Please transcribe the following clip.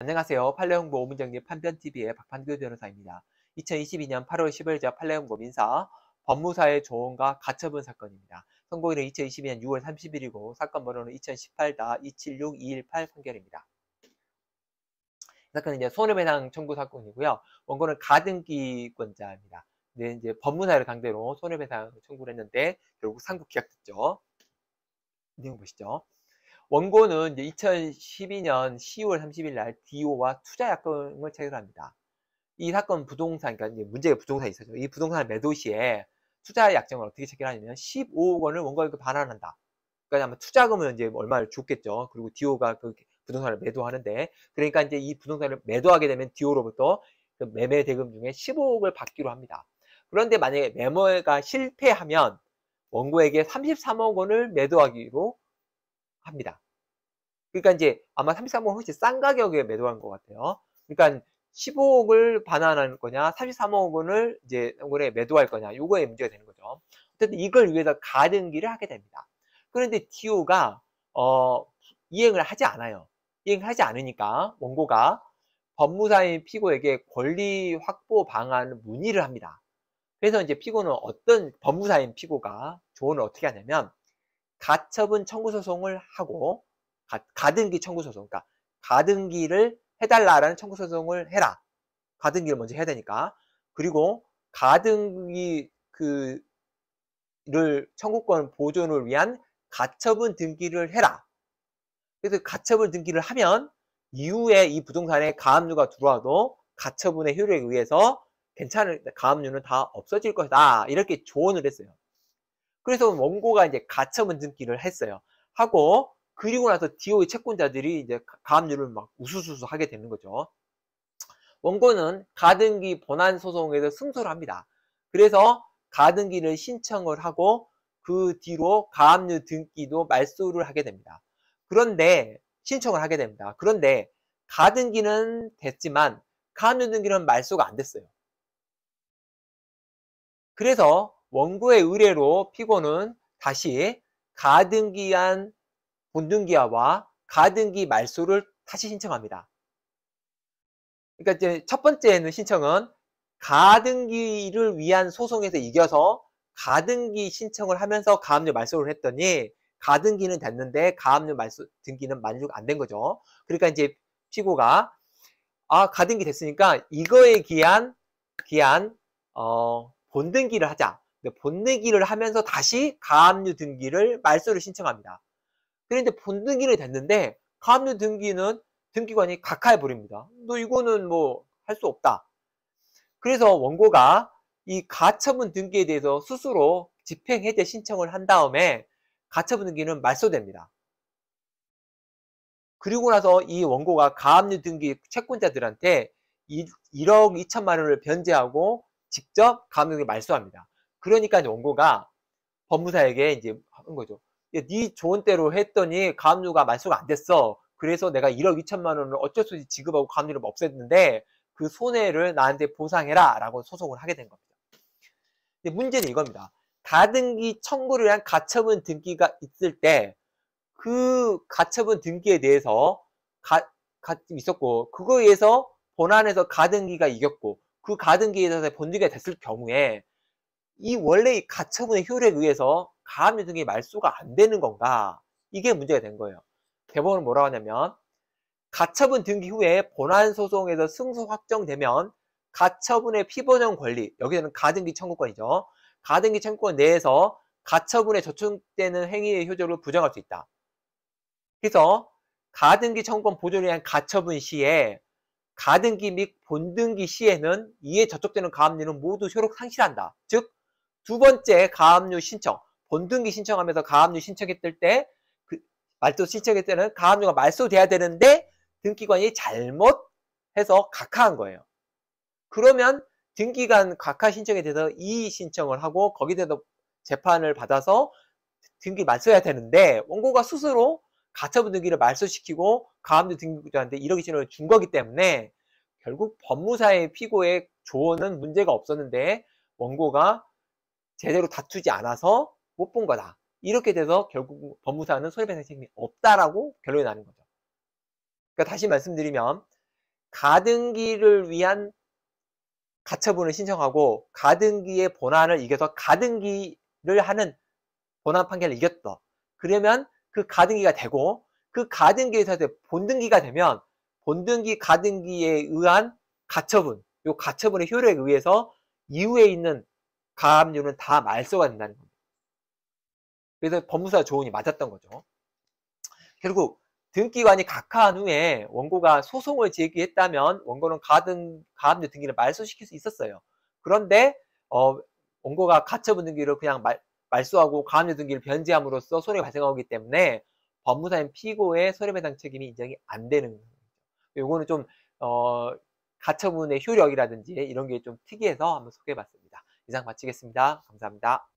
안녕하세요. 팔레옹고 오문정리 판변TV의 박판규 변호사입니다. 2022년 8월 15일자 팔레옹고 민사 법무사의 조언과 가처분 사건입니다. 선고일은 2022년 6월 30일이고 사건 번호는 2018-276218 판결입니다. 사건은 이제 손해배상 청구 사건이고요. 원고는 가등기권자입니다. 네, 이제 법무사를 상대로 손해배상 청구를 했는데 결국 상국 계약됐죠 내용 보시죠. 원고는 2012년 10월 30일 날 DO와 투자 약금을 체결합니다. 이 사건 부동산, 그러니까 문제가 부동산이 있었죠. 이 부동산 매도 시에 투자 약정을 어떻게 체결하냐면 15억 원을 원고에게 그 반환한다. 그러니까 아마 투자금은 이제 얼마를 줬겠죠. 그리고 DO가 그 부동산을 매도하는데 그러니까 이제 이 부동산을 매도하게 되면 DO로부터 그 매매 대금 중에 15억을 받기로 합니다. 그런데 만약에 매매가 실패하면 원고에게 33억 원을 매도하기로 합니다. 그러니까 이제 아마 33억은 훨씬 싼 가격에 매도한 것 같아요. 그러니까 15억을 반환할 거냐, 33억 원을 이제 원에 매도할 거냐, 요거에 문제가 되는 거죠. 어쨌든 이걸 위해서 가등기를 하게 됩니다. 그런데 TO가 어, 이행을 하지 않아요. 이행하지 않으니까 원고가 법무사인 피고에게 권리 확보 방안 문의를 합니다. 그래서 이제 피고는 어떤 법무사인 피고가 조언을 어떻게 하냐면 가처분 청구 소송을 하고 가, 등기 청구 소송, 그러니까 가등기를 해달라라는 청구 소송을 해라. 가등기를 먼저 해야 되니까. 그리고 가등기 그를 청구권 보존을 위한 가처분 등기를 해라. 그래서 가처분 등기를 하면 이후에 이 부동산에 가압류가 들어와도 가처분의 효력에 의해서 괜찮을 가압류는 다 없어질 것이다. 이렇게 조언을 했어요. 그래서 원고가 이제 가처분 등기를 했어요. 하고 그리고 나서 DO의 e 채권자들이 이제 가압류를 막 우수수수 하게 되는 거죠. 원고는 가등기 본안 소송에서 승소를 합니다. 그래서 가등기를 신청을 하고 그 뒤로 가압류 등기도 말소를 하게 됩니다. 그런데 신청을 하게 됩니다. 그런데 가등기는 됐지만 가압류 등기는 말소가 안 됐어요. 그래서 원고의 의뢰로 피고는 다시 가등기한 본등기와 가등기 말소를 다시 신청합니다. 그러니까 이제 첫 번째는 신청은 가등기를 위한 소송에서 이겨서 가등기 신청을 하면서 가압류 말소를 했더니 가등기는 됐는데 가압류 말소 등기는 만족 안 된 거죠. 그러니까 이제 피고가 아 가등기 됐으니까 이거에 기한 기한 어 본등기를 하자. 본내기를 하면서 다시 가압류 등기를 말소를 신청합니다. 그런데 본등기를 됐는데 가압류 등기는 등기관이 각하해 버립니다. 너 이거는 뭐 할 수 없다. 그래서 원고가 이 가처분 등기에 대해서 스스로 집행해제 신청을 한 다음에 가처분 등기는 말소됩니다. 그리고 나서 이 원고가 가압류 등기 채권자들한테 1억 2천만 원을 변제하고 직접 가압류 등기 말소합니다. 그러니까 원고가 법무사에게 이제 한 거죠. 예, 네 조언대로 했더니 가압류가 말소가안 됐어. 그래서 내가 1억 2천만 원을 어쩔 수 없이 지급하고 가압류를 없앴는데 그 손해를 나한테 보상해라 라고 소송을 하게 된 겁니다. 근데 문제는 이겁니다. 가등기 청구를 위한 가처분 등기가 있을 때 그 가처분 등기에 대해서 가, 가 있었고 그거에 의해서 본안에서 가등기가 이겼고 그 가등기에 대해서 본등기가 됐을 경우에 이 원래 의 가처분의 효율에 의해서 가압류 등이 말소가 안 되는 건가? 이게 문제가 된 거예요. 대법원은 뭐라고 하냐면 가처분 등기 후에 본안 소송에서 승소 확정되면 가처분의 피보전 권리, 여기서는 가등기 청구권이죠. 가등기 청구권 내에서 가처분에 저촉되는 행위의 효력을 부정할 수 있다. 그래서 가등기 청구권 보존에 대한 가처분 시에 가등기 및 본등기 시에는 이에 저촉되는 가압류는 모두 효력 상실한다. 즉두 번째 가압류 신청 본등기 신청하면서 가압류 신청했을 때그 말소 신청했을 때는 가압류가 말소돼야 되는데 등기관이 잘못해서 각하한 거예요. 그러면 등기관 각하 신청에 대해서 이의 신청을 하고 거기에 대해서 재판을 받아서 등기 말소해야 되는데 원고가 스스로 가처분 등기를 말소시키고 가압류 등기자한테 1억 2천원을 준 거기 때문에 결국 법무사의 피고의 조언은 문제가 없었는데 원고가 제대로 다투지 않아서 못 본 거다. 이렇게 돼서 결국 법무사는 손해배상 책임이 없다라고 결론이 나는 거죠. 그러니까 다시 말씀드리면 가등기를 위한 가처분을 신청하고 가등기의 본안을 이겨서 가등기를 하는 본안 판결을 이겼어. 그러면 그 가등기가 되고 그 가등기에서 본등기가 되면 본등기 가등기에 의한 가처분, 요 가처분의 효력에 의해서 이후에 있는 가압류는 다 말소가 된다는 겁니다. 그래서 법무사 조언이 맞았던 거죠. 결국 등기관이 각하한 후에 원고가 소송을 제기했다면 원고는 가등, 가압류 등기를 말소시킬 수 있었어요. 그런데 어, 원고가 가처분 등기를 그냥 말, 말소하고 가압류 등기를 변제함으로써 손해가 발생하기 때문에 법무사인 피고의 소해배상 책임이 인정이 안 되는 거죠. 요거는 좀 어, 가처분의 효력이라든지 이런 게 좀 특이해서 한번 소개해봤습니다. 이상 마치겠습니다. 감사합니다.